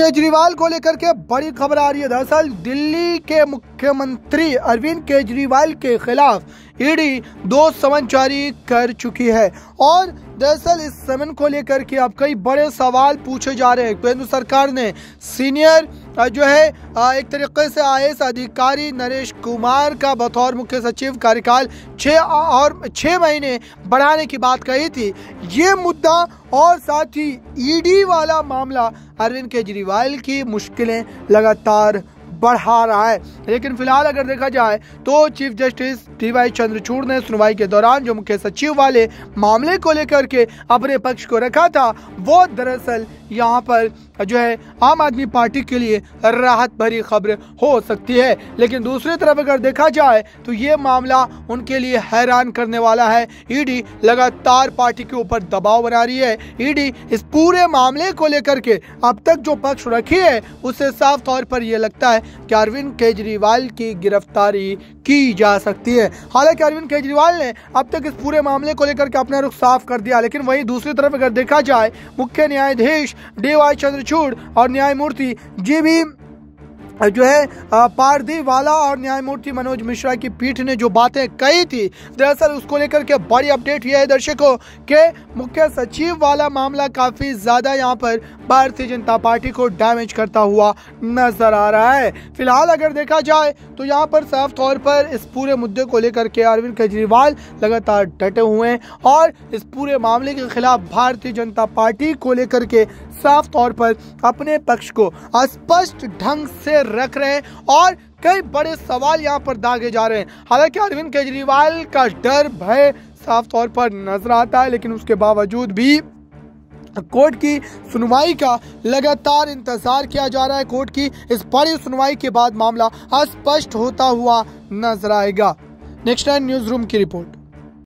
केजरीवाल को लेकर के बड़ी खबर आ रही है दरअसल दिल्ली के मुख्यमंत्री अरविंद केजरीवाल के खिलाफ ईडी दो समन जारी कर चुकी है और दरअसल इस समन को लेकर के अब कई बड़े सवाल पूछे जा रहे हैं तो केंद्र सरकार ने सीनियर जो है एक तरीके से आई अधिकारी नरेश कुमार का बतौर मुख्य सचिव कार्यकाल छः और छः महीने बढ़ाने की बात कही थी ये मुद्दा और साथ ही ईडी वाला मामला अरविंद केजरीवाल की मुश्किलें लगातार बढ़ा रहा है लेकिन फिलहाल अगर देखा जाए तो chief justice D Y Chandrachud ने सुनवाई के दौरान जो मुख्य सचिव वाले मामले को लेकर के अपने पक्ष को रखा था वो दरअसल यहाँ पर जो है आम आदमी पार्टी के लिए राहत भरी खबर हो सकती है लेकिन दूसरी तरफ अगर देखा जाए तो ये मामला उनके लिए हैरान करने वाला है ईडी लगातार पार्टी के ऊपर दबाव बना रही है ईडी इस पूरे मामले को लेकर के अब तक जो पक्ष रखी है उससे साफ तौर पर यह लगता है कि अरविंद केजरीवाल की गिरफ्तारी की जा सकती है हालांकि अरविंद केजरीवाल ने अब तक इस पूरे मामले को लेकर के अपना रुख साफ कर दिया लेकिन वहीं दूसरी तरफ अगर देखा जाए मुख्य न्यायाधीश डी वाई चंद्रचूड़ और न्यायमूर्ति जी भी जो है पारधी वाला और न्यायमूर्ति मनोज मिश्रा की पीठ ने जो बातें कही थी दरअसल उसको लेकर के बड़ी अपडेट यह है दर्शकों के मुख्य सचिव वाला मामला काफ़ी ज़्यादा यहाँ पर भारतीय जनता पार्टी को डैमेज करता हुआ नजर आ रहा है फिलहाल अगर देखा जाए तो यहाँ पर साफ तौर पर इस पूरे मुद्दे को लेकर के अरविंद केजरीवाल लगातार डटे हुए हैं और इस पूरे मामले के खिलाफ भारतीय जनता पार्टी को लेकर के साफ तौर पर अपने पक्ष को स्पष्ट ढंग से रख रहे हैं और कई बड़े सवाल यहाँ पर दागे जा रहे हैं हालांकि अरविंद केजरीवाल का डर भय साफ तौर पर नजर आता है लेकिन उसके बावजूद भी कोर्ट की सुनवाई का लगातार इंतजार किया जा रहा है कोर्ट की इस बड़ी सुनवाई के बाद मामला अस्पष्ट होता हुआ नजर आएगा नेक्स्ट टाइम न्यूज रूम की रिपोर्ट